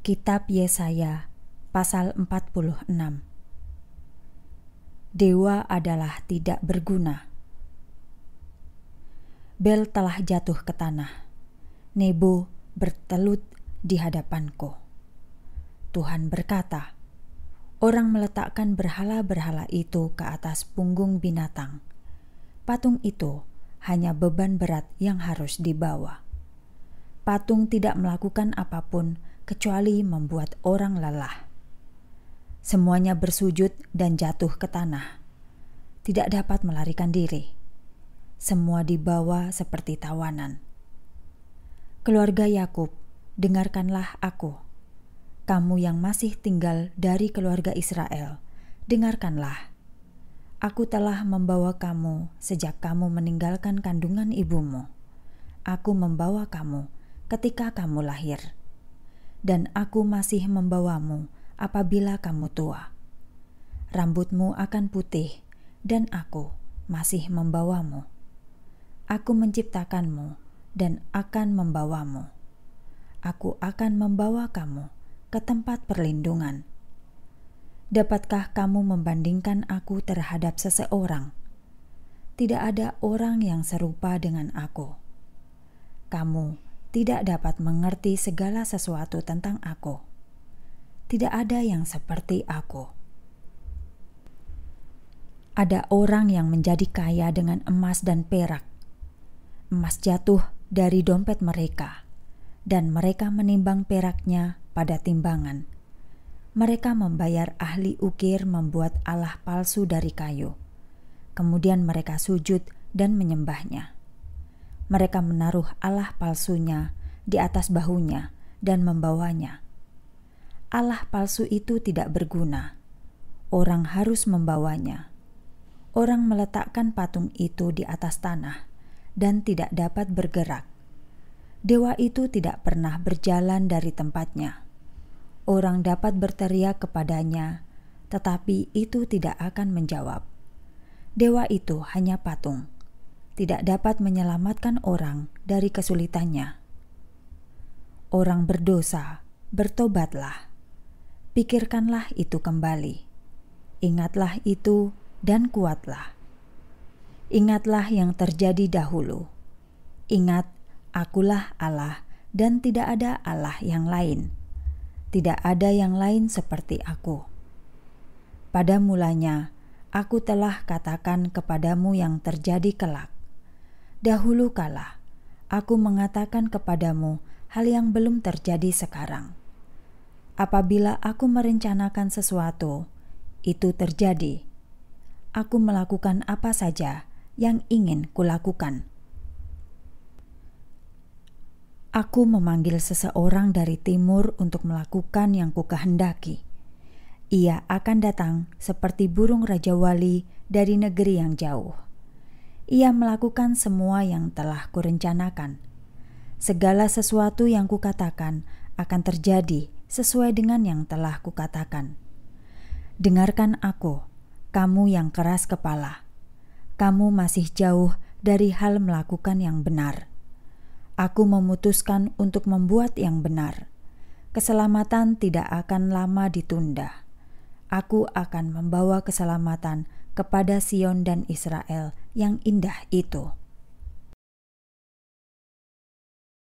Kitab Yesaya pasal 46 Dewa adalah tidak berguna Bel telah jatuh ke tanah Nebo bertelut di hadapanku Tuhan berkata Orang meletakkan berhala-berhala itu ke atas punggung binatang Patung itu hanya beban berat yang harus dibawa Patung tidak melakukan apapun kecuali membuat orang lelah. Semuanya bersujud dan jatuh ke tanah. Tidak dapat melarikan diri. Semua dibawa seperti tawanan. Keluarga Yakub, dengarkanlah aku. Kamu yang masih tinggal dari keluarga Israel, dengarkanlah. Aku telah membawa kamu sejak kamu meninggalkan kandungan ibumu. Aku membawa kamu ketika kamu lahir dan aku masih membawamu apabila kamu tua. Rambutmu akan putih, dan aku masih membawamu. Aku menciptakanmu dan akan membawamu. Aku akan membawa kamu ke tempat perlindungan. Dapatkah kamu membandingkan aku terhadap seseorang? Tidak ada orang yang serupa dengan aku. Kamu tidak dapat mengerti segala sesuatu tentang aku. Tidak ada yang seperti aku. Ada orang yang menjadi kaya dengan emas dan perak. Emas jatuh dari dompet mereka, dan mereka menimbang peraknya pada timbangan. Mereka membayar ahli ukir membuat Allah palsu dari kayu. Kemudian mereka sujud dan menyembahnya mereka menaruh Allah palsunya di atas bahunya dan membawanya. Allah palsu itu tidak berguna. Orang harus membawanya. Orang meletakkan patung itu di atas tanah dan tidak dapat bergerak. Dewa itu tidak pernah berjalan dari tempatnya. Orang dapat berteriak kepadanya, tetapi itu tidak akan menjawab. Dewa itu hanya patung tidak dapat menyelamatkan orang dari kesulitannya. Orang berdosa, bertobatlah. Pikirkanlah itu kembali. Ingatlah itu dan kuatlah. Ingatlah yang terjadi dahulu. Ingat, akulah Allah dan tidak ada Allah yang lain. Tidak ada yang lain seperti aku. Pada mulanya, aku telah katakan kepadamu yang terjadi kelak Dahulu kala, aku mengatakan kepadamu hal yang belum terjadi sekarang. Apabila aku merencanakan sesuatu, itu terjadi. Aku melakukan apa saja yang ingin kulakukan. Aku memanggil seseorang dari timur untuk melakukan yang kukehendaki. Ia akan datang seperti burung raja wali dari negeri yang jauh ia melakukan semua yang telah kurencanakan. Segala sesuatu yang kukatakan akan terjadi sesuai dengan yang telah kukatakan. Dengarkan aku, kamu yang keras kepala. Kamu masih jauh dari hal melakukan yang benar. Aku memutuskan untuk membuat yang benar. Keselamatan tidak akan lama ditunda. Aku akan membawa keselamatan kepada Sion dan Israel yang indah itu.